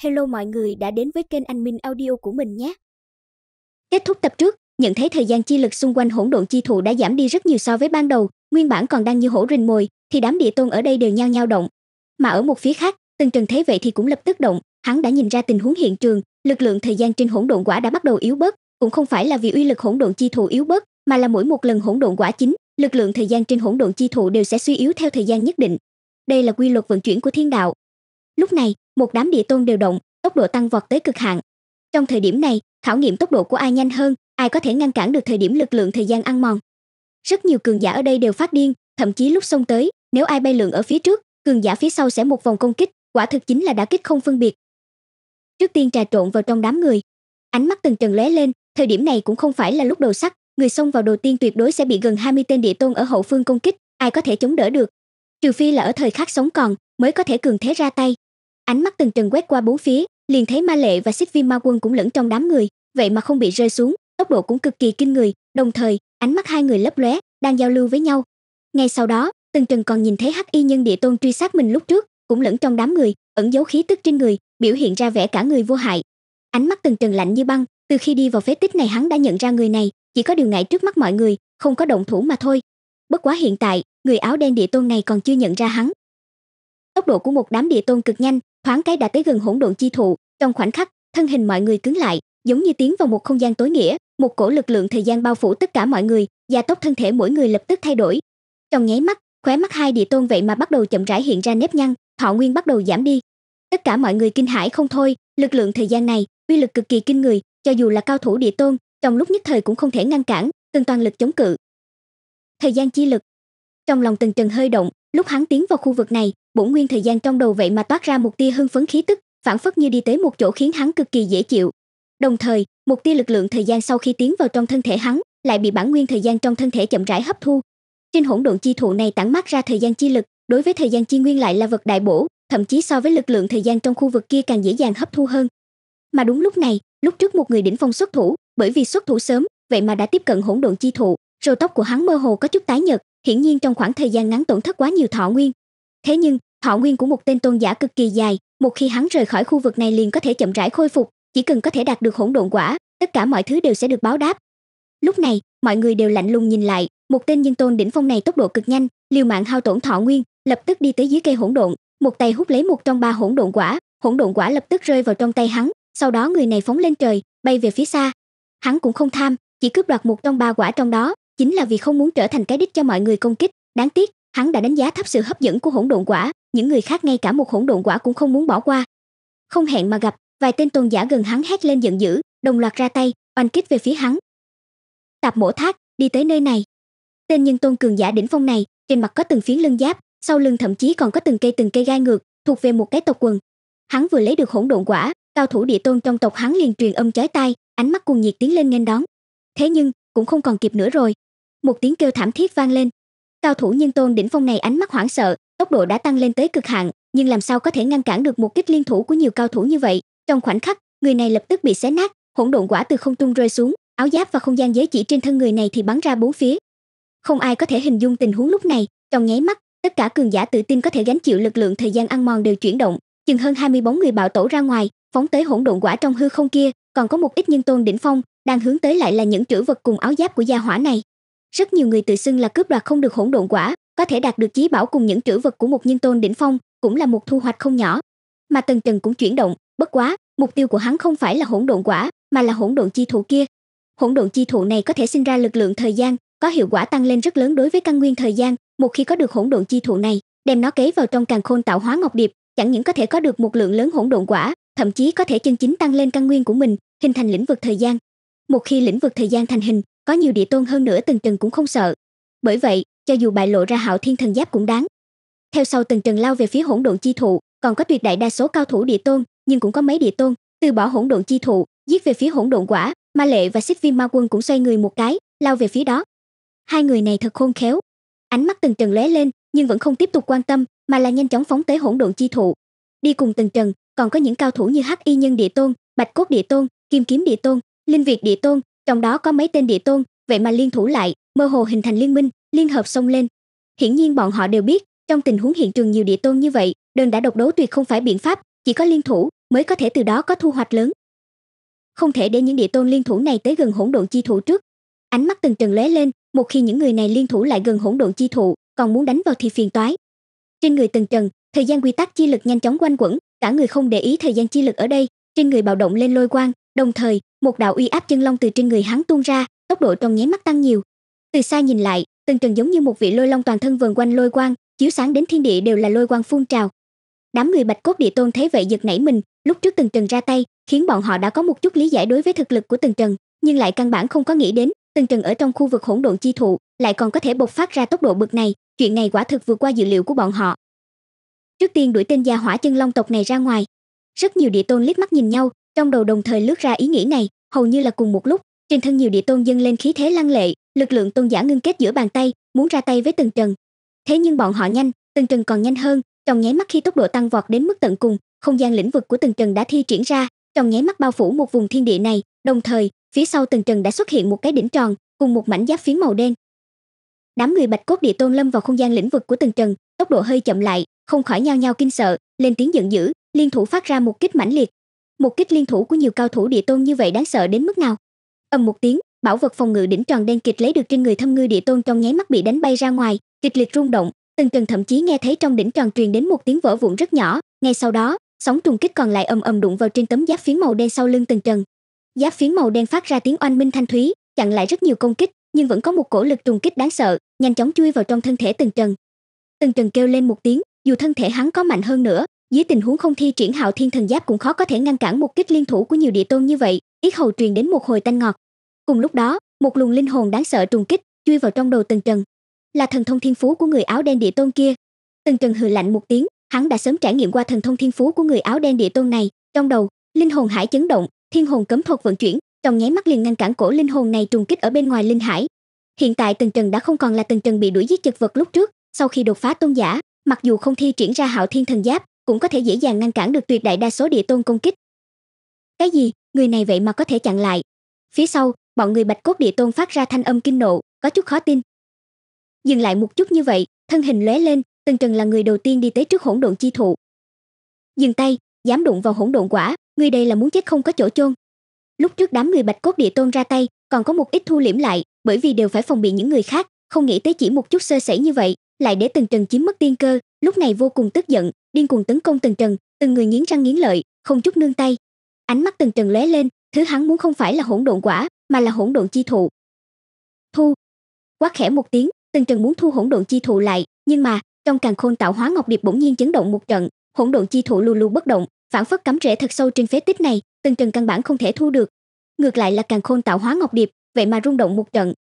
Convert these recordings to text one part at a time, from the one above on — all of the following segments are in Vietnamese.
Hello mọi người đã đến với kênh Anh Minh Audio của mình nhé. Kết thúc tập trước, nhận thấy thời gian chi lực xung quanh hỗn độn chi thụ đã giảm đi rất nhiều so với ban đầu, nguyên bản còn đang như hổ rình mồi, thì đám địa tôn ở đây đều nhao nhao động. Mà ở một phía khác, Từng Trần thấy vậy thì cũng lập tức động, hắn đã nhìn ra tình huống hiện trường, lực lượng thời gian trên hỗn độn quả đã bắt đầu yếu bớt, cũng không phải là vì uy lực hỗn độn chi thụ yếu bớt, mà là mỗi một lần hỗn độn quả chính, lực lượng thời gian trên hỗn độn chi thụ đều sẽ suy yếu theo thời gian nhất định. Đây là quy luật vận chuyển của thiên đạo. Lúc này, một đám địa tôn đều động, tốc độ tăng vọt tới cực hạn. Trong thời điểm này, khảo nghiệm tốc độ của ai nhanh hơn, ai có thể ngăn cản được thời điểm lực lượng thời gian ăn mòn. Rất nhiều cường giả ở đây đều phát điên, thậm chí lúc xông tới, nếu ai bay lượn ở phía trước, cường giả phía sau sẽ một vòng công kích, quả thực chính là đã kích không phân biệt. Trước tiên trà trộn vào trong đám người, ánh mắt từng trần lóe lên, thời điểm này cũng không phải là lúc đầu sắc, người xông vào đầu tiên tuyệt đối sẽ bị gần 20 tên địa tôn ở hậu phương công kích, ai có thể chống đỡ được. Trừ phi là ở thời khắc sống còn, mới có thể cường thế ra tay, ánh mắt từng trần quét qua bốn phía liền thấy ma lệ và xích viên ma quân cũng lẫn trong đám người vậy mà không bị rơi xuống tốc độ cũng cực kỳ kinh người đồng thời ánh mắt hai người lấp lóe đang giao lưu với nhau ngay sau đó từng trần còn nhìn thấy hắc y nhân địa tôn truy sát mình lúc trước cũng lẫn trong đám người ẩn giấu khí tức trên người biểu hiện ra vẻ cả người vô hại ánh mắt từng trần lạnh như băng từ khi đi vào phế tích này hắn đã nhận ra người này chỉ có điều ngại trước mắt mọi người không có động thủ mà thôi bất quá hiện tại người áo đen địa tôn này còn chưa nhận ra hắn tốc độ của một đám địa tôn cực nhanh thoáng cái đã tới gần hỗn độn chi thụ trong khoảnh khắc thân hình mọi người cứng lại giống như tiến vào một không gian tối nghĩa một cổ lực lượng thời gian bao phủ tất cả mọi người gia tốc thân thể mỗi người lập tức thay đổi trong nháy mắt khóe mắt hai địa tôn vậy mà bắt đầu chậm rãi hiện ra nếp nhăn thọ nguyên bắt đầu giảm đi tất cả mọi người kinh hãi không thôi lực lượng thời gian này uy lực cực kỳ kinh người cho dù là cao thủ địa tôn trong lúc nhất thời cũng không thể ngăn cản từng toàn lực chống cự thời gian chi lực trong lòng từng trần hơi động lúc hắn tiến vào khu vực này bổn nguyên thời gian trong đầu vậy mà toát ra một tia hưng phấn khí tức phản phất như đi tới một chỗ khiến hắn cực kỳ dễ chịu đồng thời một tia lực lượng thời gian sau khi tiến vào trong thân thể hắn lại bị bản nguyên thời gian trong thân thể chậm rãi hấp thu trên hỗn độn chi thụ này tản mát ra thời gian chi lực đối với thời gian chi nguyên lại là vật đại bổ thậm chí so với lực lượng thời gian trong khu vực kia càng dễ dàng hấp thu hơn mà đúng lúc này lúc trước một người đỉnh phong xuất thủ bởi vì xuất thủ sớm vậy mà đã tiếp cận hỗn độn chi thụ rồi tóc của hắn mơ hồ có chút tái nhợt hiển nhiên trong khoảng thời gian ngắn tổn thất quá nhiều thọ nguyên thế nhưng thọ nguyên của một tên tôn giả cực kỳ dài một khi hắn rời khỏi khu vực này liền có thể chậm rãi khôi phục chỉ cần có thể đạt được hỗn độn quả tất cả mọi thứ đều sẽ được báo đáp lúc này mọi người đều lạnh lùng nhìn lại một tên nhân tôn đỉnh phong này tốc độ cực nhanh liều mạng hao tổn thọ nguyên lập tức đi tới dưới cây hỗn độn một tay hút lấy một trong ba hỗn độn quả hỗn độn quả lập tức rơi vào trong tay hắn sau đó người này phóng lên trời bay về phía xa hắn cũng không tham chỉ cướp đoạt một trong ba quả trong đó chính là vì không muốn trở thành cái đích cho mọi người công kích đáng tiếc hắn đã đánh giá thấp sự hấp dẫn của hỗn độn quả những người khác ngay cả một hỗn độn quả cũng không muốn bỏ qua không hẹn mà gặp vài tên tôn giả gần hắn hét lên giận dữ đồng loạt ra tay oanh kích về phía hắn tạp mổ thác đi tới nơi này tên nhân tôn cường giả đỉnh phong này trên mặt có từng phiến lưng giáp sau lưng thậm chí còn có từng cây từng cây gai ngược thuộc về một cái tộc quần hắn vừa lấy được hỗn độn quả cao thủ địa tôn trong tộc hắn liền truyền âm chói tai ánh mắt cuồng nhiệt tiến lên nghênh đón thế nhưng cũng không còn kịp nữa rồi một tiếng kêu thảm thiết vang lên cao thủ nhân tôn đỉnh phong này ánh mắt hoảng sợ tốc độ đã tăng lên tới cực hạn nhưng làm sao có thể ngăn cản được một kích liên thủ của nhiều cao thủ như vậy trong khoảnh khắc người này lập tức bị xé nát hỗn độn quả từ không trung rơi xuống áo giáp và không gian giới chỉ trên thân người này thì bắn ra bốn phía không ai có thể hình dung tình huống lúc này trong nháy mắt tất cả cường giả tự tin có thể gánh chịu lực lượng thời gian ăn mòn đều chuyển động chừng hơn 20 bóng người bạo tổ ra ngoài phóng tới hỗn độn quả trong hư không kia còn có một ít nhân tôn đỉnh phong đang hướng tới lại là những trữ vật cùng áo giáp của gia hỏa này rất nhiều người tự xưng là cướp đoạt không được hỗn độn quả, có thể đạt được chí bảo cùng những trữ vật của một nhân tôn đỉnh phong, cũng là một thu hoạch không nhỏ. Mà Tần Trần cũng chuyển động, bất quá, mục tiêu của hắn không phải là hỗn độn quả, mà là hỗn độn chi thụ kia. Hỗn độn chi thụ này có thể sinh ra lực lượng thời gian, có hiệu quả tăng lên rất lớn đối với căn nguyên thời gian, một khi có được hỗn độn chi thụ này, đem nó kế vào trong càng khôn tạo hóa ngọc điệp, chẳng những có thể có được một lượng lớn hỗn độn quả, thậm chí có thể chân chính tăng lên căn nguyên của mình, hình thành lĩnh vực thời gian. Một khi lĩnh vực thời gian thành hình, có nhiều địa tôn hơn nữa từng trần cũng không sợ bởi vậy cho dù bại lộ ra hạo thiên thần giáp cũng đáng theo sau từng trần lao về phía hỗn độn chi thụ còn có tuyệt đại đa số cao thủ địa tôn nhưng cũng có mấy địa tôn từ bỏ hỗn độn chi thụ giết về phía hỗn độn quả ma lệ và xích viêm ma quân cũng xoay người một cái lao về phía đó hai người này thật khôn khéo ánh mắt từng trần lóe lên nhưng vẫn không tiếp tục quan tâm mà là nhanh chóng phóng tới hỗn độn chi thụ đi cùng từng trần còn có những cao thủ như hắc y nhân địa tôn bạch cốt địa tôn kim kiếm địa tôn linh việt địa tôn trong đó có mấy tên địa tôn vậy mà liên thủ lại mơ hồ hình thành liên minh liên hợp xông lên hiển nhiên bọn họ đều biết trong tình huống hiện trường nhiều địa tôn như vậy đơn đã độc đấu tuyệt không phải biện pháp chỉ có liên thủ mới có thể từ đó có thu hoạch lớn không thể để những địa tôn liên thủ này tới gần hỗn độn chi thủ trước ánh mắt từng trần lóe lên một khi những người này liên thủ lại gần hỗn độn chi thủ còn muốn đánh vào thì phiền toái trên người từng trần thời gian quy tắc chi lực nhanh chóng quanh quẩn cả người không để ý thời gian chi lực ở đây trên người bạo động lên lôi quang Đồng thời, một đạo uy áp chân long từ trên người hắn tuôn ra, tốc độ trong nháy mắt tăng nhiều. Từ xa nhìn lại, Tần Trần giống như một vị lôi long toàn thân vần quanh lôi quang, chiếu sáng đến thiên địa đều là lôi quang phun trào. Đám người Bạch Cốt Địa Tôn thấy vậy giật nảy mình, lúc trước Tần Trần ra tay, khiến bọn họ đã có một chút lý giải đối với thực lực của Tần Trần, nhưng lại căn bản không có nghĩ đến, Tần Trần ở trong khu vực hỗn độn chi thụ, lại còn có thể bộc phát ra tốc độ bực này, chuyện này quả thực vượt qua dự liệu của bọn họ. Trước tiên đuổi tên gia hỏa chân long tộc này ra ngoài. Rất nhiều địa tôn liếc mắt nhìn nhau, trong đầu đồng thời lướt ra ý nghĩ này, hầu như là cùng một lúc, trên thân nhiều địa tôn dâng lên khí thế lăng lệ, lực lượng tôn giả ngưng kết giữa bàn tay, muốn ra tay với từng Trần. Thế nhưng bọn họ nhanh, từng Trần còn nhanh hơn, trong nháy mắt khi tốc độ tăng vọt đến mức tận cùng, không gian lĩnh vực của từng Trần đã thi triển ra, trong nháy mắt bao phủ một vùng thiên địa này, đồng thời, phía sau từng Trần đã xuất hiện một cái đỉnh tròn cùng một mảnh giáp phiến màu đen. Đám người Bạch Cốt Địa Tôn lâm vào không gian lĩnh vực của từng Trần, tốc độ hơi chậm lại, không khỏi nhao nhao kinh sợ, lên tiếng giận dữ, liên thủ phát ra một kích mãnh liệt, một kích liên thủ của nhiều cao thủ địa tôn như vậy đáng sợ đến mức nào ầm một tiếng bảo vật phòng ngự đỉnh tròn đen kịch lấy được trên người thâm ngư địa tôn trong nháy mắt bị đánh bay ra ngoài kịch liệt rung động từng trần thậm chí nghe thấy trong đỉnh tròn truyền đến một tiếng vỡ vụn rất nhỏ ngay sau đó sóng trùng kích còn lại ầm ầm đụng vào trên tấm giáp phiến màu đen sau lưng từng trần giáp phiến màu đen phát ra tiếng oanh minh thanh thúy chặn lại rất nhiều công kích nhưng vẫn có một cổ lực trùng kích đáng sợ nhanh chóng chui vào trong thân thể từng trần từng trần kêu lên một tiếng dù thân thể hắn có mạnh hơn nữa dưới tình huống không thi triển hạo thiên thần giáp cũng khó có thể ngăn cản một kích liên thủ của nhiều địa tôn như vậy yết hầu truyền đến một hồi tanh ngọt cùng lúc đó một luồng linh hồn đáng sợ trùng kích chui vào trong đầu tần trần là thần thông thiên phú của người áo đen địa tôn kia tần trần hừ lạnh một tiếng hắn đã sớm trải nghiệm qua thần thông thiên phú của người áo đen địa tôn này trong đầu linh hồn hải chấn động thiên hồn cấm thuật vận chuyển trong nháy mắt liền ngăn cản cổ linh hồn này trùng kích ở bên ngoài linh hải hiện tại tần trần đã không còn là tần trần bị đuổi giết chật vật lúc trước sau khi đột phá tôn giả mặc dù không thi triển ra hạo thiên thần giáp cũng có thể dễ dàng ngăn cản được tuyệt đại đa số địa tôn công kích. Cái gì? Người này vậy mà có thể chặn lại? Phía sau, bọn người Bạch cốt địa tôn phát ra thanh âm kinh nộ, có chút khó tin. Dừng lại một chút như vậy, thân hình lóe lên, Tần Trần là người đầu tiên đi tới trước hỗn độn chi thụ. Dừng tay, dám đụng vào hỗn độn quả, người đây là muốn chết không có chỗ chôn. Lúc trước đám người Bạch cốt địa tôn ra tay, còn có một ít thu liễm lại, bởi vì đều phải phòng bị những người khác, không nghĩ tới chỉ một chút sơ sẩy như vậy, lại để Tần Trần chiếm mất tiên cơ, lúc này vô cùng tức giận điên cuồng tấn công tần trần từng người nghiến răng nghiến lợi không chút nương tay ánh mắt tần trần lóe lên thứ hắn muốn không phải là hỗn độn quả mà là hỗn độn chi thụ thu quát khẽ một tiếng tần trần muốn thu hỗn độn chi thụ lại nhưng mà trong càng khôn tạo hóa ngọc điệp bỗng nhiên chấn động một trận hỗn độn chi thụ lù lù bất động phản phất cắm rễ thật sâu trên phế tích này tần trần căn bản không thể thu được ngược lại là càng khôn tạo hóa ngọc điệp vậy mà rung động một trận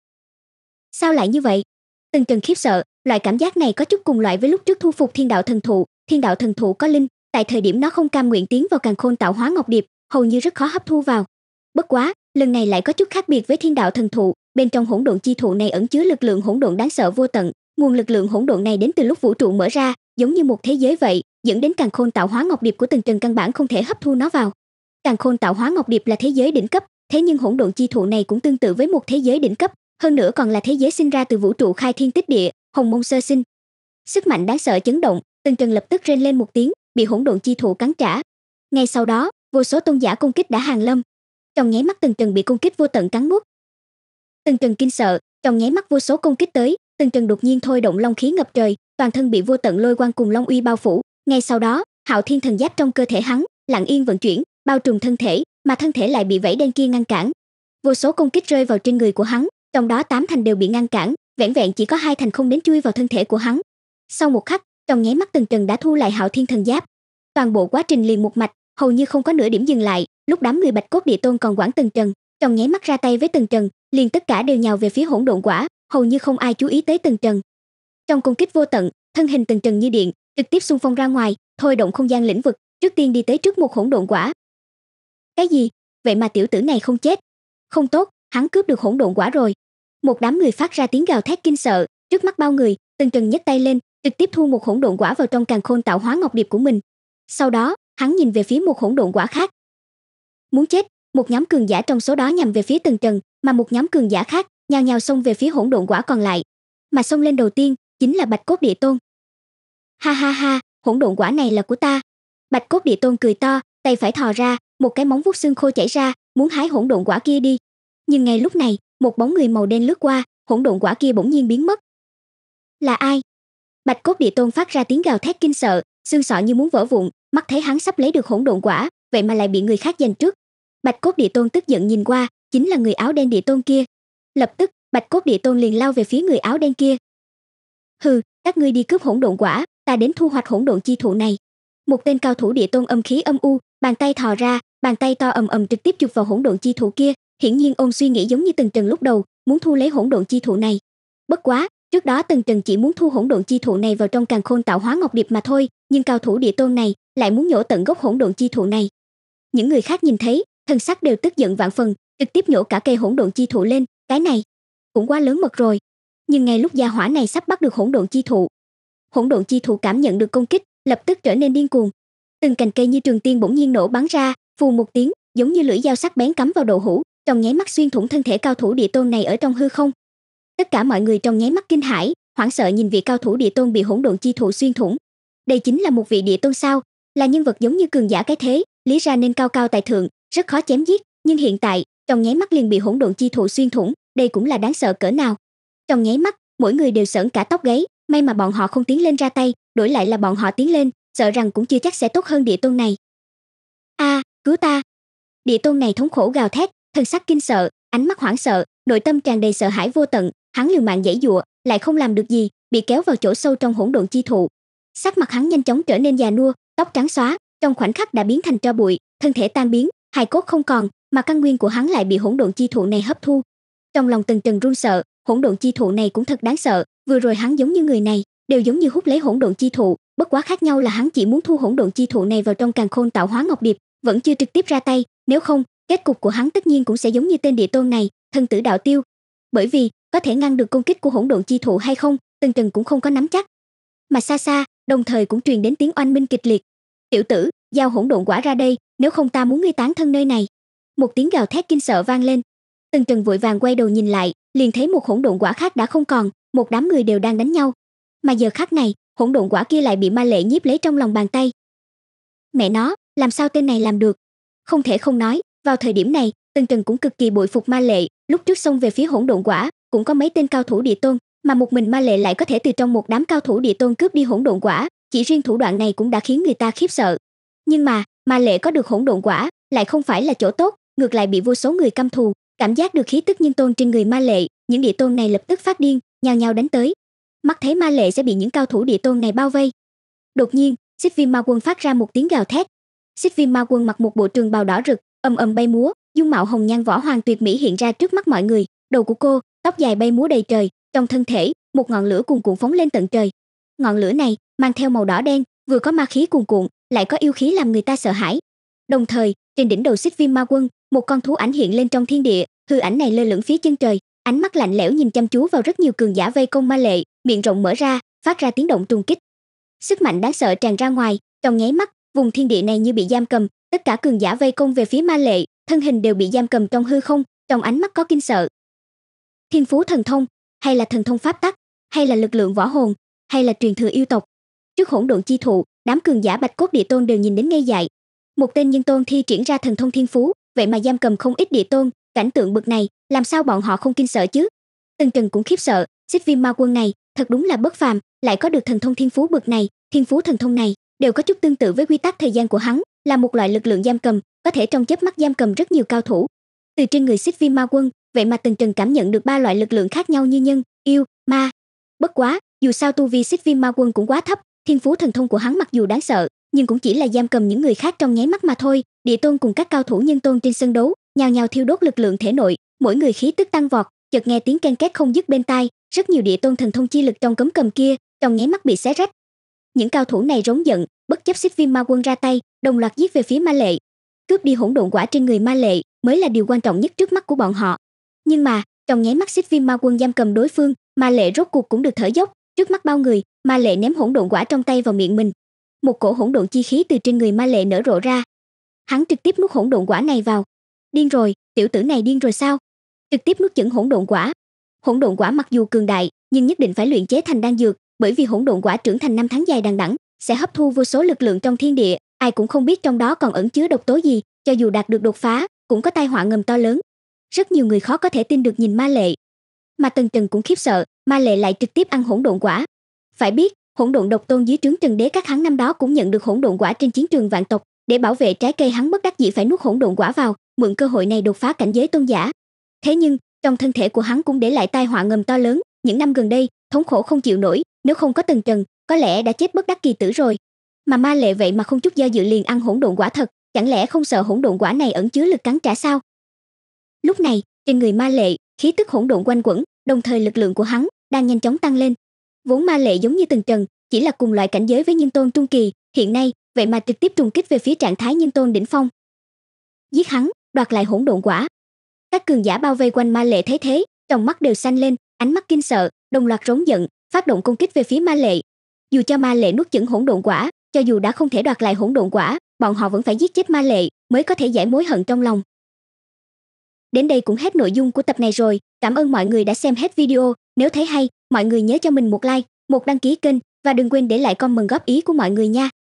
sao lại như vậy tần trần khiếp sợ Loại cảm giác này có chút cùng loại với lúc trước thu phục thiên đạo thần thụ, thiên đạo thần thụ có linh, tại thời điểm nó không cam nguyện tiến vào càng khôn tạo hóa ngọc điệp, hầu như rất khó hấp thu vào. Bất quá, lần này lại có chút khác biệt với thiên đạo thần thụ, bên trong hỗn độn chi thụ này ẩn chứa lực lượng hỗn độn đáng sợ vô tận, nguồn lực lượng hỗn độn này đến từ lúc vũ trụ mở ra, giống như một thế giới vậy, dẫn đến càng khôn tạo hóa ngọc điệp của từng Trần căn bản không thể hấp thu nó vào. Càng khôn tạo hóa ngọc điệp là thế giới đỉnh cấp, thế nhưng hỗn độn chi thụ này cũng tương tự với một thế giới đỉnh cấp, hơn nữa còn là thế giới sinh ra từ vũ trụ khai thiên tích địa, hồng mông sơ sinh sức mạnh đáng sợ chấn động tần trần lập tức rên lên một tiếng bị hỗn độn chi thụ cắn trả ngay sau đó vô số tôn giả công kích đã hàng lâm trong nháy mắt tần trần bị công kích vô tận cắn nuốt tần trần kinh sợ trong nháy mắt vô số công kích tới tần trần đột nhiên thôi động long khí ngập trời toàn thân bị vô tận lôi quang cùng long uy bao phủ ngay sau đó hạo thiên thần giáp trong cơ thể hắn lặng yên vận chuyển bao trùm thân thể mà thân thể lại bị vẫy đen kia ngăn cản vô số công kích rơi vào trên người của hắn trong đó tám thành đều bị ngăn cản vẹn vẹn chỉ có hai thành không đến chui vào thân thể của hắn sau một khắc trong nháy mắt tần trần đã thu lại hạo thiên thần giáp toàn bộ quá trình liền một mạch hầu như không có nửa điểm dừng lại lúc đám người bạch cốt địa tôn còn quản tần trần trong nháy mắt ra tay với tần trần liền tất cả đều nhào về phía hỗn độn quả hầu như không ai chú ý tới tần trần trong công kích vô tận thân hình tần trần như điện trực tiếp xung phong ra ngoài thôi động không gian lĩnh vực trước tiên đi tới trước một hỗn độn quả cái gì vậy mà tiểu tử này không chết không tốt hắn cướp được hỗn độn quả rồi một đám người phát ra tiếng gào thét kinh sợ trước mắt bao người từng trần nhấc tay lên trực tiếp thu một hỗn độn quả vào trong càng khôn tạo hóa ngọc điệp của mình sau đó hắn nhìn về phía một hỗn độn quả khác muốn chết một nhóm cường giả trong số đó nhằm về phía tần trần mà một nhóm cường giả khác nhào nhào xông về phía hỗn độn quả còn lại mà xông lên đầu tiên chính là bạch cốt địa tôn ha ha ha hỗn độn quả này là của ta bạch cốt địa tôn cười to tay phải thò ra một cái móng vuốt xương khô chảy ra muốn hái hỗn độn quả kia đi nhưng ngay lúc này một bóng người màu đen lướt qua hỗn độn quả kia bỗng nhiên biến mất là ai bạch cốt địa tôn phát ra tiếng gào thét kinh sợ xương sọ như muốn vỡ vụn mắt thấy hắn sắp lấy được hỗn độn quả vậy mà lại bị người khác giành trước bạch cốt địa tôn tức giận nhìn qua chính là người áo đen địa tôn kia lập tức bạch cốt địa tôn liền lao về phía người áo đen kia hừ các ngươi đi cướp hỗn độn quả ta đến thu hoạch hỗn độn chi thụ này một tên cao thủ địa tôn âm khí âm u bàn tay thò ra bàn tay to ầm ầm trực tiếp chụp vào hỗn độn chi thụ kia hiển nhiên ôn suy nghĩ giống như từng trần lúc đầu muốn thu lấy hỗn độn chi thụ này bất quá trước đó từng trần chỉ muốn thu hỗn độn chi thụ này vào trong càng khôn tạo hóa ngọc điệp mà thôi nhưng cao thủ địa tôn này lại muốn nhổ tận gốc hỗn độn chi thụ này những người khác nhìn thấy thần sắc đều tức giận vạn phần trực tiếp nhổ cả cây hỗn độn chi thụ lên cái này cũng quá lớn mật rồi nhưng ngay lúc gia hỏa này sắp bắt được hỗn độn chi thụ hỗn độn chi thụ cảm nhận được công kích lập tức trở nên điên cuồng từng cành cây như trường tiên bỗng nhiên nổ bắn ra phù một tiếng giống như lưỡi dao sắc bén cắm vào đầu hũ trong nháy mắt xuyên thủng thân thể cao thủ địa tôn này ở trong hư không tất cả mọi người trong nháy mắt kinh hãi hoảng sợ nhìn vị cao thủ địa tôn bị hỗn độn chi thụ xuyên thủng đây chính là một vị địa tôn sao là nhân vật giống như cường giả cái thế lý ra nên cao cao tài thượng rất khó chém giết nhưng hiện tại trong nháy mắt liền bị hỗn độn chi thụ xuyên thủng đây cũng là đáng sợ cỡ nào trong nháy mắt mỗi người đều sởn cả tóc gáy may mà bọn họ không tiến lên ra tay đổi lại là bọn họ tiến lên sợ rằng cũng chưa chắc sẽ tốt hơn địa tôn này a cứu ta địa tôn này thống khổ gào thét thần sắc kinh sợ ánh mắt hoảng sợ nội tâm tràn đầy sợ hãi vô tận hắn liều mạng dãy dụa lại không làm được gì bị kéo vào chỗ sâu trong hỗn độn chi thụ sắc mặt hắn nhanh chóng trở nên già nua tóc trắng xóa trong khoảnh khắc đã biến thành tro bụi thân thể tan biến hài cốt không còn mà căn nguyên của hắn lại bị hỗn độn chi thụ này hấp thu trong lòng từng trần run sợ hỗn độn chi thụ này cũng thật đáng sợ vừa rồi hắn giống như người này đều giống như hút lấy hỗn độn chi thụ bất quá khác nhau là hắn chỉ muốn thu hỗn độn chi thụ này vào trong càn khôn tạo hóa ngọc điệp vẫn chưa trực tiếp ra tay nếu không kết cục của hắn tất nhiên cũng sẽ giống như tên địa tôn này thân tử đạo tiêu bởi vì có thể ngăn được công kích của hỗn độn chi thụ hay không tần trần cũng không có nắm chắc mà xa xa đồng thời cũng truyền đến tiếng oanh minh kịch liệt tiểu tử giao hỗn độn quả ra đây nếu không ta muốn ngươi tán thân nơi này một tiếng gào thét kinh sợ vang lên tần trần vội vàng quay đầu nhìn lại liền thấy một hỗn độn quả khác đã không còn một đám người đều đang đánh nhau mà giờ khắc này hỗn độn quả kia lại bị ma lệ nhíp lấy trong lòng bàn tay mẹ nó làm sao tên này làm được không thể không nói vào thời điểm này, Tần Trần cũng cực kỳ bội phục Ma Lệ, lúc trước xông về phía hỗn độn quả, cũng có mấy tên cao thủ địa tôn, mà một mình Ma Lệ lại có thể từ trong một đám cao thủ địa tôn cướp đi hỗn độn quả, chỉ riêng thủ đoạn này cũng đã khiến người ta khiếp sợ. Nhưng mà, Ma Lệ có được hỗn độn quả, lại không phải là chỗ tốt, ngược lại bị vô số người căm thù, cảm giác được khí tức nhân tôn trên người Ma Lệ, những địa tôn này lập tức phát điên, nhào nhào đánh tới. Mắt thấy Ma Lệ sẽ bị những cao thủ địa tôn này bao vây. Đột nhiên, Xích Viêm Ma Quân phát ra một tiếng gào thét. Xích Viêm Ma Quân mặc một bộ trường bào đỏ rực, ầm ầm bay múa dung mạo hồng nhan võ hoàng tuyệt mỹ hiện ra trước mắt mọi người đầu của cô tóc dài bay múa đầy trời trong thân thể một ngọn lửa cuồn cuộn phóng lên tận trời ngọn lửa này mang theo màu đỏ đen vừa có ma khí cuồn cuộn lại có yêu khí làm người ta sợ hãi đồng thời trên đỉnh đầu xích viêm ma quân một con thú ảnh hiện lên trong thiên địa hư ảnh này lơ lửng phía chân trời ánh mắt lạnh lẽo nhìn chăm chú vào rất nhiều cường giả vây công ma lệ miệng rộng mở ra phát ra tiếng động trùng kích sức mạnh đáng sợ tràn ra ngoài trong nháy mắt vùng thiên địa này như bị giam cầm tất cả cường giả vây công về phía ma lệ thân hình đều bị giam cầm trong hư không trong ánh mắt có kinh sợ thiên phú thần thông hay là thần thông pháp tắc hay là lực lượng võ hồn hay là truyền thừa yêu tộc trước hỗn độn chi thụ đám cường giả bạch cốt địa tôn đều nhìn đến ngây dại một tên nhân tôn thi triển ra thần thông thiên phú vậy mà giam cầm không ít địa tôn cảnh tượng bực này làm sao bọn họ không kinh sợ chứ từng trần cũng khiếp sợ xích viêm ma quân này thật đúng là bất phàm lại có được thần thông thiên phú bực này thiên phú thần thông này đều có chút tương tự với quy tắc thời gian của hắn là một loại lực lượng giam cầm có thể trong chớp mắt giam cầm rất nhiều cao thủ từ trên người xích vi ma quân vậy mà tần trần cảm nhận được ba loại lực lượng khác nhau như nhân yêu ma bất quá dù sao tu vi xích vi ma quân cũng quá thấp thiên phú thần thông của hắn mặc dù đáng sợ nhưng cũng chỉ là giam cầm những người khác trong nháy mắt mà thôi địa tôn cùng các cao thủ nhân tôn trên sân đấu nhào nhào thiêu đốt lực lượng thể nội mỗi người khí tức tăng vọt chợt nghe tiếng ken két không dứt bên tai rất nhiều địa tôn thần thông chi lực trong cấm cầm kia trong nháy mắt bị xé rách những cao thủ này rống giận bất chấp xích Viêm ma quân ra tay đồng loạt giết về phía ma lệ cướp đi hỗn độn quả trên người ma lệ mới là điều quan trọng nhất trước mắt của bọn họ nhưng mà trong nháy mắt xích Viêm ma quân giam cầm đối phương ma lệ rốt cuộc cũng được thở dốc trước mắt bao người ma lệ ném hỗn độn quả trong tay vào miệng mình một cổ hỗn độn chi khí từ trên người ma lệ nở rộ ra hắn trực tiếp nuốt hỗn độn quả này vào điên rồi tiểu tử này điên rồi sao trực tiếp nuốt chửng hỗn độn quả hỗn độn quả mặc dù cường đại nhưng nhất định phải luyện chế thành đan dược bởi vì hỗn độn quả trưởng thành năm tháng dài đằng đẵng sẽ hấp thu vô số lực lượng trong thiên địa, ai cũng không biết trong đó còn ẩn chứa độc tố gì, cho dù đạt được đột phá, cũng có tai họa ngầm to lớn. Rất nhiều người khó có thể tin được nhìn ma lệ. Mà Tần Trần cũng khiếp sợ, ma lệ lại trực tiếp ăn hỗn độn quả. Phải biết, hỗn độn độc tôn dưới trướng Trần Đế các hắn năm đó cũng nhận được hỗn độn quả trên chiến trường vạn tộc, để bảo vệ trái cây hắn bất đắc dĩ phải nuốt hỗn độn quả vào, mượn cơ hội này đột phá cảnh giới tôn giả. Thế nhưng, trong thân thể của hắn cũng để lại tai họa ngầm to lớn, những năm gần đây, thống khổ không chịu nổi, nếu không có Tần Trần, có lẽ đã chết bất đắc kỳ tử rồi. Mà ma lệ vậy mà không chút do dự liền ăn hỗn độn quả thật, chẳng lẽ không sợ hỗn độn quả này ẩn chứa lực cắn trả sao? Lúc này, trên người ma lệ, khí tức hỗn độn quanh quẩn, đồng thời lực lượng của hắn đang nhanh chóng tăng lên. Vốn ma lệ giống như từng trần, chỉ là cùng loại cảnh giới với nhân tôn trung kỳ, hiện nay vậy mà trực tiếp trùng kích về phía trạng thái nhân tôn đỉnh phong. Giết hắn, đoạt lại hỗn độn quả. Các cường giả bao vây quanh ma lệ thấy thế, trong mắt đều xanh lên, ánh mắt kinh sợ, đồng loạt rống giận, phát động công kích về phía ma lệ, dù cho ma lệ nuốt chửng hỗn độn quả cho dù đã không thể đoạt lại hỗn độn quả bọn họ vẫn phải giết chết ma lệ mới có thể giải mối hận trong lòng đến đây cũng hết nội dung của tập này rồi cảm ơn mọi người đã xem hết video nếu thấy hay mọi người nhớ cho mình một like một đăng ký kênh và đừng quên để lại comment góp ý của mọi người nha